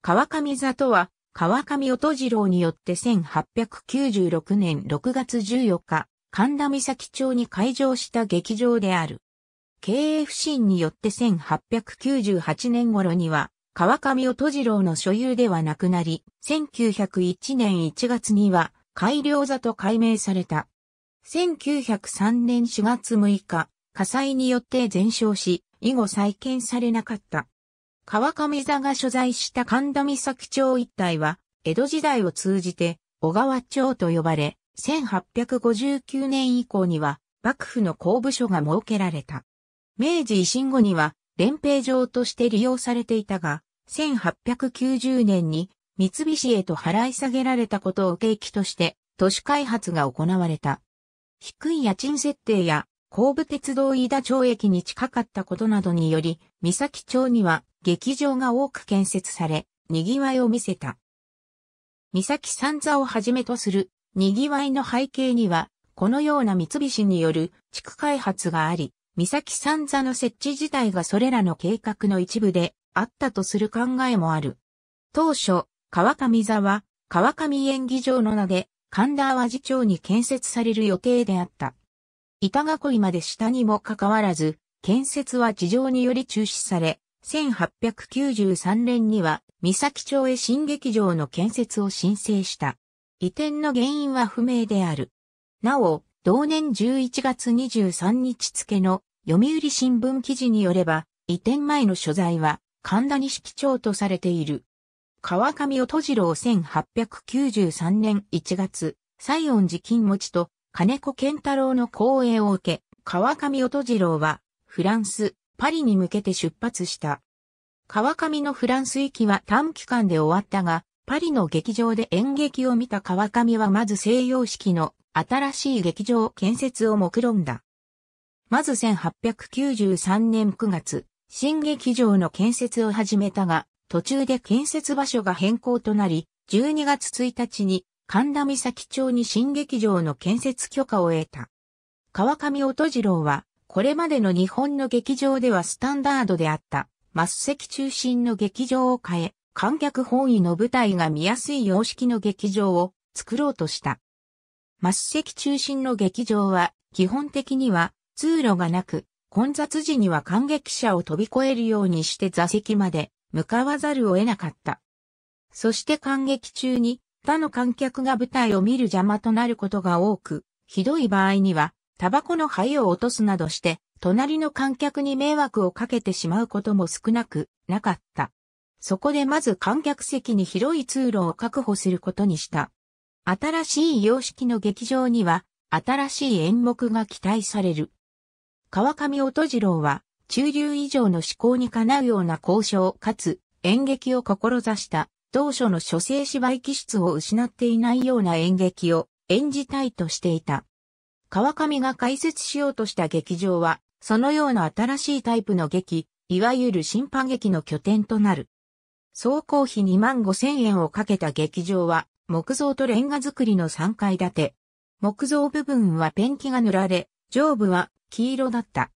川上座とは、川上音次郎によって1896年6月14日、神田岬町に開場した劇場である。経営不振によって1898年頃には、川上音次郎の所有ではなくなり、1901年1月には、改良座と改名された。1903年4月6日、火災によって全焼し、以後再建されなかった。川上座が所在した神田岬町一帯は、江戸時代を通じて、小川町と呼ばれ、1859年以降には、幕府の公部所が設けられた。明治維新後には、連兵場として利用されていたが、1890年に三菱へと払い下げられたことを契機として、都市開発が行われた。低い家賃設定や、後部鉄道飯田町駅に近かったことなどにより、三崎町には劇場が多く建設され、賑わいを見せた。三崎三座をはじめとする賑わいの背景には、このような三菱による地区開発があり、三崎三座の設置自体がそれらの計画の一部であったとする考えもある。当初、川上座は川上演技場の名で神田淡路町に建設される予定であった。板囲まで下にもかかわらず、建設は地上により中止され、1893年には、三崎町へ新劇場の建設を申請した。移転の原因は不明である。なお、同年11月23日付の読売新聞記事によれば、移転前の所在は神田錦町とされている。川上音次郎1893年1月、西園寺金持ちと金子健太郎の講演を受け、川上音次郎は、フランス、パリに向けて出発した。川上のフランス行きは短期間で終わったが、パリの劇場で演劇を見た川上はまず西洋式の新しい劇場建設を目論んだ。まず1893年9月、新劇場の建設を始めたが、途中で建設場所が変更となり、12月1日に神田岬町に新劇場の建設許可を得た。川上音次郎はこれまでの日本の劇場ではスタンダードであった、末席中心の劇場を変え、観客本位の舞台が見やすい様式の劇場を作ろうとした。末席中心の劇場は、基本的には通路がなく、混雑時には観劇者を飛び越えるようにして座席まで向かわざるを得なかった。そして観劇中に他の観客が舞台を見る邪魔となることが多く、ひどい場合にはタバコの灰を落とすなどして、隣の観客に迷惑をかけてしまうことも少なくなかった。そこでまず観客席に広い通路を確保することにした。新しい様式の劇場には、新しい演目が期待される。川上音次郎は、中流以上の思考にかなうような交渉かつ演劇を志した当初の書生芝居気質を失っていないような演劇を演じたいとしていた。川上が開設しようとした劇場は、そのような新しいタイプの劇、いわゆる審判劇の拠点となる。総工費2万5千円をかけた劇場は、木造とレンガ造りの3階建て。木造部分はペンキが塗られ、上部は黄色だった。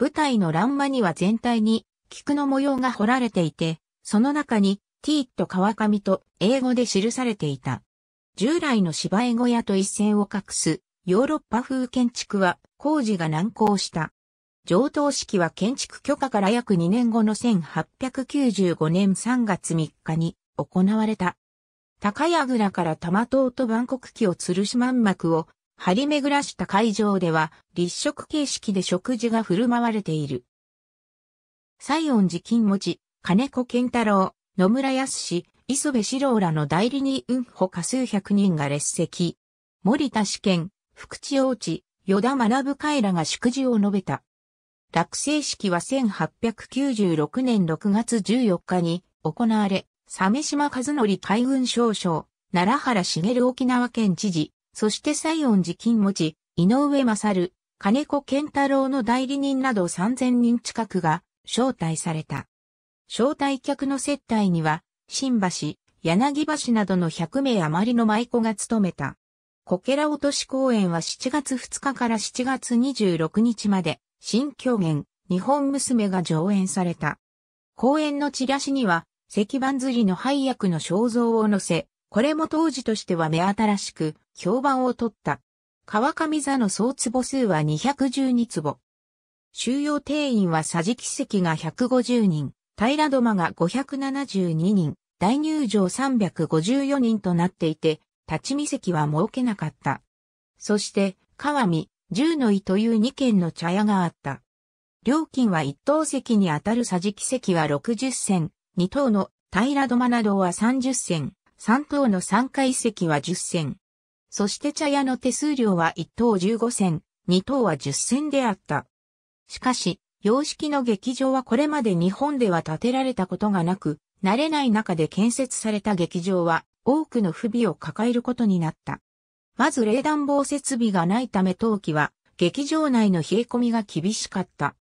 舞台の欄間には全体に菊の模様が彫られていて、その中に T と川上と英語で記されていた。従来の芝居小屋と一線を画すヨーロッパ風建築は工事が難航した。上等式は建築許可から約2年後の1895年3月3日に行われた。高倉から玉刀と万国旗を吊るし万幕を張り巡らした会場では立食形式で食事が振る舞われている。西園寺金持ち、金子健太郎、野村康磯部四郎らの代理人運歩か数百人が列席。森田試験、福地王地、与田学会らが祝辞を述べた。落成式は1896年6月14日に行われ、鮫島和則海軍少将、奈良原茂沖縄県知事、そして西園寺金持ち、井上勝、金子健太郎の代理人など3000人近くが招待された。招待客の接待には、新橋、柳橋などの100名余りの舞妓が務めた。こけら落とし公演は7月2日から7月26日まで、新狂言、日本娘が上演された。公演のチラシには、石板釣りの配役の肖像を載せ、これも当時としては目新しく、評判を取った。川上座の総坪数は212坪。収容定員は桟敷席が150人、平戸間が572人、大入場354人となっていて、立ち見席は設けなかった。そして、川見、十の井という2軒の茶屋があった。料金は1等席にあたる桟敷席は60銭、2等の平戸間などは30銭、3等の3階席は10銭。そして茶屋の手数料は1等15銭、2等は10銭であった。しかし、洋式の劇場はこれまで日本では建てられたことがなく、慣れない中で建設された劇場は多くの不備を抱えることになった。まず冷暖房設備がないため冬季は劇場内の冷え込みが厳しかった。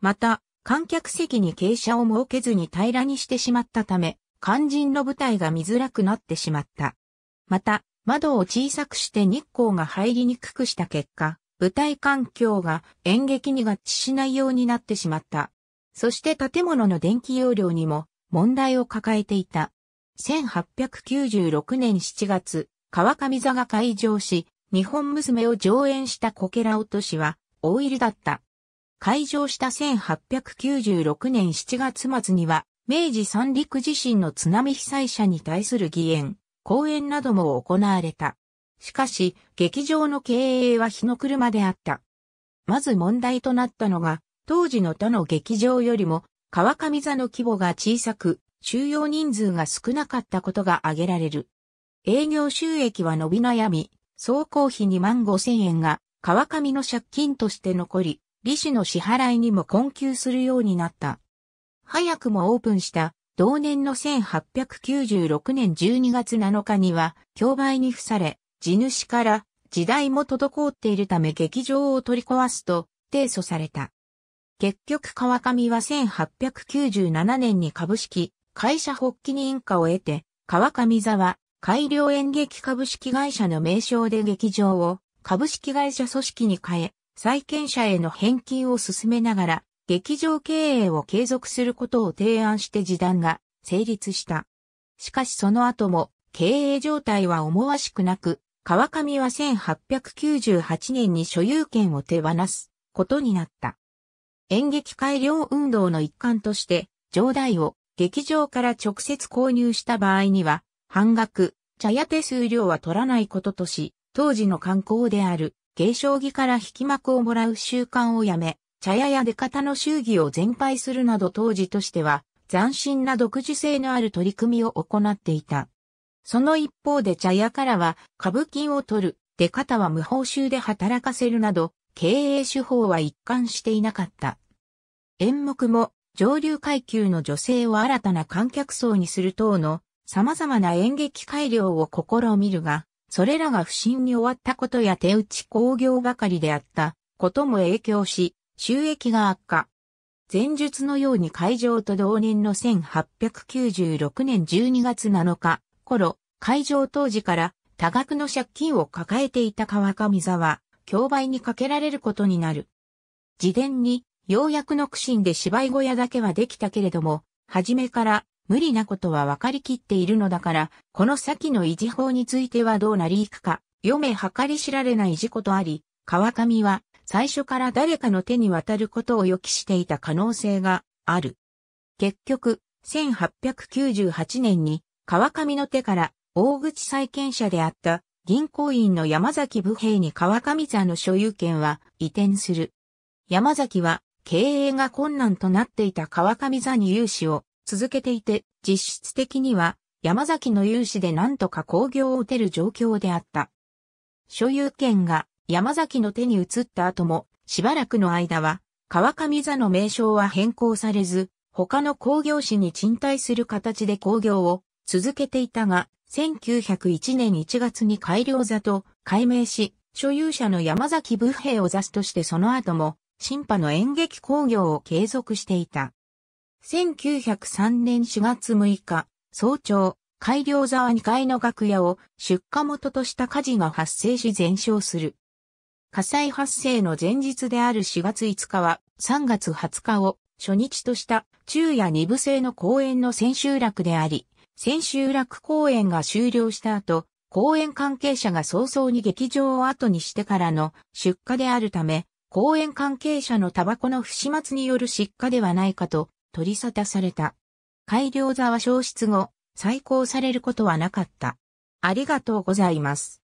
また、観客席に傾斜を設けずに平らにしてしまったため、肝心の舞台が見づらくなってしまった。また、窓を小さくして日光が入りにくくした結果、舞台環境が演劇に合致しないようになってしまった。そして建物の電気容量にも問題を抱えていた。1896年7月、川上座が開場し、日本娘を上演したこけら落としは、大入りだった。開場した1896年7月末には、明治三陸地震の津波被災者に対する義援、講演なども行われた。しかし、劇場の経営は日の車であった。まず問題となったのが、当時の他の劇場よりも川上座の規模が小さく、収容人数が少なかったことが挙げられる。営業収益は伸び悩み、総工費2万5千円が川上の借金として残り、利子の支払いにも困窮するようになった。早くもオープンした同年の1896年12月7日には、競売に付され、地主から時代も滞っているため劇場を取り壊すと提訴された。結局川上は1897年に株式会社発起認可を得て、川上座は改良演劇株式会社の名称で劇場を株式会社組織に変え、債権者への返金を進めながら、劇場経営を継続することを提案して示談が成立した。しかしその後も経営状態は思わしくなく、川上は1898年に所有権を手放すことになった。演劇改良運動の一環として、上代を劇場から直接購入した場合には、半額、茶屋手数料は取らないこととし、当時の観光である、芸将儀から引き幕をもらう習慣をやめ、茶屋や出方の祝儀を全廃するなど当時としては、斬新な独自性のある取り組みを行っていた。その一方で茶屋からは、歌舞伎を取る、出方は無報酬で働かせるなど、経営手法は一貫していなかった。演目も上流階級の女性を新たな観客層にする等の様々な演劇改良を試みるが、それらが不審に終わったことや手打ち工業ばかりであったことも影響し、収益が悪化。前述のように会場と同年の1896年12月7日頃、会場当時から多額の借金を抱えていた川上座は、競売にかけられることになる。自伝に、ようやくの苦心で芝居小屋だけはできたけれども、初めから無理なことは分かりきっているのだから、この先の維持法についてはどうなりいくか、読め計り知られない事故とあり、川上は最初から誰かの手に渡ることを予期していた可能性がある。結局、1898年に川上の手から大口債権者であった銀行員の山崎武平に川上座の所有権は移転する。山崎は経営が困難となっていた川上座に融資を続けていて、実質的には山崎の融資で何とか工業を打てる状況であった。所有権が山崎の手に移った後も、しばらくの間は、川上座の名称は変更されず、他の工業士に賃貸する形で工業を続けていたが、1901年1月に改良座と改名し、所有者の山崎武兵を座としてその後も、新派の演劇工業を継続していた。1903年4月6日、早朝、改良沢2階の楽屋を出荷元とした火事が発生し全焼する。火災発生の前日である4月5日は3月20日を初日とした昼夜2部制の公演の千秋楽であり、千秋楽公演が終了した後、公演関係者が早々に劇場を後にしてからの出荷であるため、公演関係者のタバコの不始末による失火ではないかと取り沙汰された。改良座は消失後、再興されることはなかった。ありがとうございます。